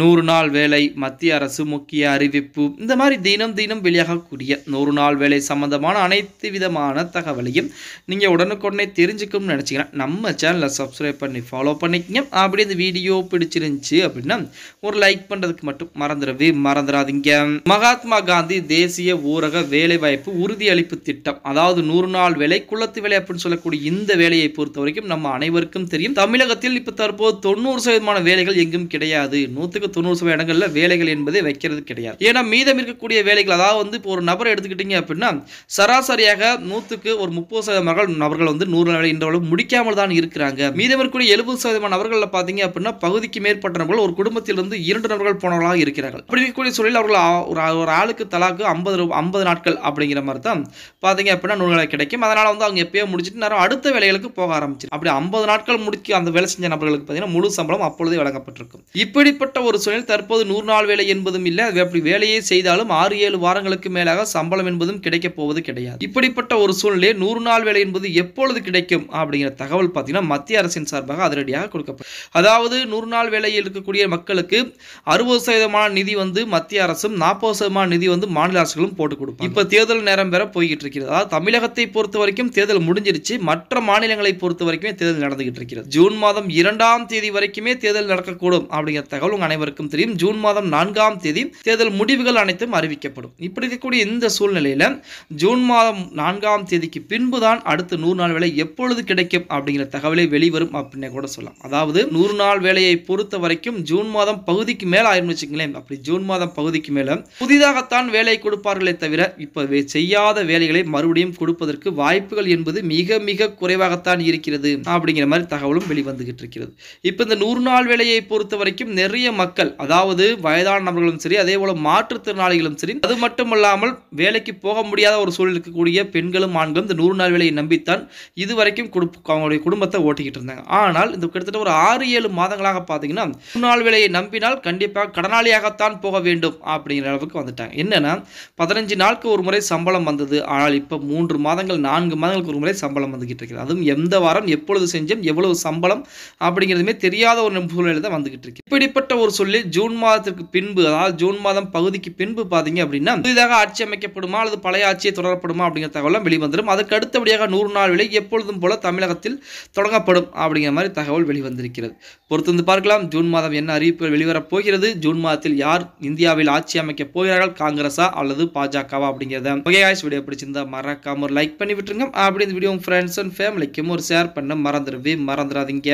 நூறு நாள் வேலை மத்திய அரசு முக்கிய அறிவிப்பு இந்த மாதிரி தினம் தினம் வெளியாகக்கூடிய நூறு நாள் வேலை சம்மந்தமான அனைத்து விதமான தகவலையும் நீங்கள் உடனுக்குடனே தெரிஞ்சுக்கணும்னு நினச்சிக்கிறேன் நம்ம சேனலை சப்ஸ்கிரைப் பண்ணி ஃபாலோ பண்ணிக்கங்க அப்படி இந்த வீடியோ பிடிச்சிருந்துச்சு அப்படின்னா ஒரு லைக் பண்ணுறதுக்கு மட்டும் மறந்துடவே மறந்துடாதீங்க மகாத்மா காந்தி தேசிய ஊரக வேலைவாய்ப்பு உறுதியளிப்பு திட்டம் அதாவது நூறு நாள் வேலை குளத்து வேலை அப்படின்னு சொல்லக்கூடிய இந்த வேலையை பொறுத்த வரைக்கும் நம்ம அனைவருக்கும் தெரியும் தமிழகத்தில் இப்போ தற்போது தொண்ணூறு சதவீதமான வேலைகள் எங்கும் கிடையாது நூற்றி நூற்றுக்கு தொண்ணூறு சதவீத இடங்களில் வேலைகள் என்பதை வைக்கிறது கிடையாது ஏன்னா மீதம் இருக்கக்கூடிய வேலைகள் அதாவது வந்து இப்போ ஒரு நபர் எடுத்துக்கிட்டீங்க அப்படின்னா சராசரியாக நூற்றுக்கு ஒரு முப்பது சதவீத சதவீதம் நபர்கள் வந்து நூறு நாள் அளவு முடிக்காமல் தான் இருக்கிறாங்க மீதம் இருக்கக்கூடிய எழுபது சதவீத நபர்களில் பார்த்தீங்க அப்படின்னா பகுதிக்கு மேற்பட்ட நபர்கள் ஒரு குடும்பத்திலிருந்து இரண்டு நபர்கள் போனவர்களாக இருக்கிறார்கள் அப்படி இருக்கக்கூடிய சூழலில் அவர்கள் ஒரு ஆளுக்கு தலாக்கு ஐம்பது ரூபா ஐம்பது நாட்கள் அப்படிங்கிற மாதிரி தான் பார்த்தீங்க அப்படின்னா நூல்களை கிடைக்கும் அதனால் வந்து அவங்க எப்பயோ முடிச்சுட்டு நேரம் அடுத்த வேலைகளுக்கு போக ஆரம்பிச்சு அப்படி ஐம்பது நாட்கள் முடிக்க அந்த வேலை செஞ்ச நபர்களுக்கு பார்த்தீங்கன்னா முழு சம்பளம் அப்பொழுதே வழங்கப்பட்டிருக்கும் இப்படிப்பட்ட ஒரு சூழல் தற்போது நூறு நாள் வேலை என்பதும் இல்லை அப்படி வேலையை செய்தாலும் ஆறு ஏழு வாரங்களுக்கு மேலாக சம்பளம் என்பதும் கிடைக்கப் போவது கிடையாது இப்படிப்பட்ட ஒரு சூழ்நிலையை நூறு நாள் வேலை என்பது எப்பொழுது கிடைக்கும் அப்படிங்கிற தகவல் பார்த்தீங்கன்னா மத்திய அரசின் சார்பாக அதிரடியாக கொடுக்கப்படும் அதாவது நூறு நாள் வேலையில் இருக்கக்கூடிய மக்களுக்கு அறுபது சதவீதமான நிதி வந்து மத்திய அரசும் நாற்பது சதவீதமான நிதி வந்து மாநில அரசுகளும் போட்டுக் கொடுக்கும் இப்போ தேர்தல் நேரம் பெற போய்கிட்டு இருக்கிறது அதாவது தமிழகத்தை பொறுத்த வரைக்கும் தேர்தல் முடிஞ்சிருச்சு மற்ற மாநிலங்களை பொறுத்த வரைக்குமே தேர்தல் நடந்துகிட்டு இருக்கிறது ஜூன் மாதம் இரண்டாம் தேதி வரைக்குமே தேர்தல் நடக்கக்கூடும் அப்படிங்கிற தகவல் உங்கள் அனைவருக்கும் தெரியும் ஜூன் மாதம் நான்காம் தேதி தேர்தல் முடிவுகள் அனைத்தும் அறிவிக்கப்படும் இப்படி இருக்கக்கூடிய இந்த சூழ்நிலையில் ஜூன் மாதம் நான்காம் தேதிக்கு பின்பு தான் அடுத்த நூறு நாள் வேலை எப்பொழுது கிடைக்கும் அப்படிங்கிற தகவலை வெளிவரும் அப்படின்னு கூட சொல்லலாம் அதாவது நூறு நாள் வேலையை பொறுத்த வரைக்கும் ஜூன் மாதம் பகுதிக்கு மேலே ஆயிரம் வச்சுக்கங்களேன் அப்படி ஜூன் மாதம் பகுதிக்கு மேலே புதிதாகத்தான் வேலை கொடுப்பார்களே தவிர இப்போ செய்யாத வேலைகளை மறுபடியும் கொடுப்பதற்கு வாய்ப்புகள் என்பது மிக மிக குறைவாகத்தான் இருக்கிறது அப்படிங்கிற மாதிரி தகவலும் வெளிவந்துகிட்டு இருக்கிறது இப்போ இந்த நூறு நாள் வேலையை பொறுத்த வரைக்கும் நிறைய மக்கள் அதாவது வயதான நபர்களும் சரி அதே போல மாற்றுத்திறனாளிகளும் சரி அது மட்டுமல்லாமல் வேலைக்கு போக முடியாத ஒரு சூழல் இருக்கக்கூடிய பெண்களும் ஆண்களும் இந்த நூறு நாள் வேலையை நம்பித்தான் இதுவரைக்கும் அவங்களுடைய குடும்பத்தை ஓட்டிக்கிட்டு இருந்தாங்க ஆனால் இந்த கிட்டத்தட்ட ஒரு ஆறு ஏழு மாதங்களாக பார்த்தீங்கன்னா நூறு நாள் வேலையை நம்பினால் கண்டிப்பாக கடனாளியாகத்தான் போக வேண்டும் அப்படிங்கிற அளவுக்கு வந்துட்டாங்க என்னன்னா பதினஞ்சு நாளுக்கு ஒரு முறை சம்பளம் வந்தது ஆனால் இப்போ மூன்று மாதங்கள் நான்கு மாதங்களுக்கு ஒரு முறை சம்பளம் வந்துகிட்டு இருக்கிறது அதுவும் எந்த வாரம் எப்பொழுது செஞ்சோம் எவ்வளவு சம்பளம் அப்படிங்கிறதுமே தெரியாத ஒரு சூழ்நிலை தான் வந்துகிட்டு இருக்கு இப்படிப்பட்ட ஒரு சொல்லி ஜூன் மாதத்திற்கு பின்பு அதாவது ஜூன் மாதம் பகுதிக்கு பின்பு பார்த்தீங்க அப்படின்னா புதிதாக ஆட்சி அமைக்கப்படுமா அல்லது பழைய ஆட்சியை தொடரப்படுமா அப்படிங்கிற தகவல் வெளிவந்துடும் அதற்கு அடுத்தபடியாக நூறு நாள் விலை எப்பொழுதும் போல தமிழகத்தில் தொடங்கப்படும் அப்படிங்கிற மாதிரி தகவல் வெளிவந்திருக்கிறது பொறுத்து வந்து பார்க்கலாம் ஜூன் மாதம் என்ன அறிவிப்புகள் வெளிவரப் போகிறது ஜூன் மாதத்தில் யார் இந்தியாவில் ஆட்சி அமைக்க போகிறார்கள் காங்கிரஸா அல்லது பாஜகவா அப்படிங்கிறத ஓகே வீடியோ பிடிச்சிருந்தா மறக்காம ஒரு லைக் பண்ணி விட்டுருங்க அப்படி இந்த வீடியோ உங்கள் ஃப்ரெண்ட்ஸ் அண்ட் ஃபேமிலிக்கும் ஒரு ஷேர் பண்ண மறந்துடுவேன் மறந்துடாதீங்க